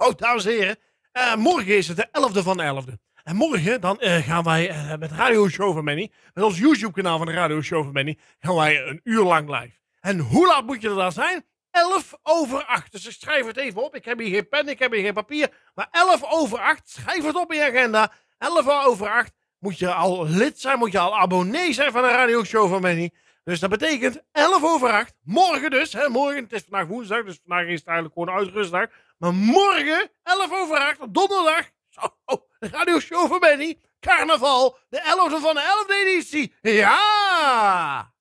Oh dames en heren, eh, morgen is het de 11e van de 11e. En morgen dan eh, gaan wij eh, met Radio Show van Manny, met ons YouTube-kanaal van de Radio Show van Manny, gaan wij een uur lang live. En hoe laat moet je er dan zijn? 11 over 8. Dus ik schrijf het even op. Ik heb hier geen pen, ik heb hier geen papier. Maar 11 over 8, schrijf het op in je agenda. 11 over 8 moet je al lid zijn, moet je al abonnee zijn van de radioshow van Manny. Dus dat betekent 11 over 8. Morgen dus, hè, morgen, het is vandaag woensdag, dus vandaag is het eigenlijk gewoon uitrustdag. Maar morgen, 11 over 8, op donderdag, zo, oh, de radioshow van Manny. carnaval, de 11e van de 11e editie. Ja!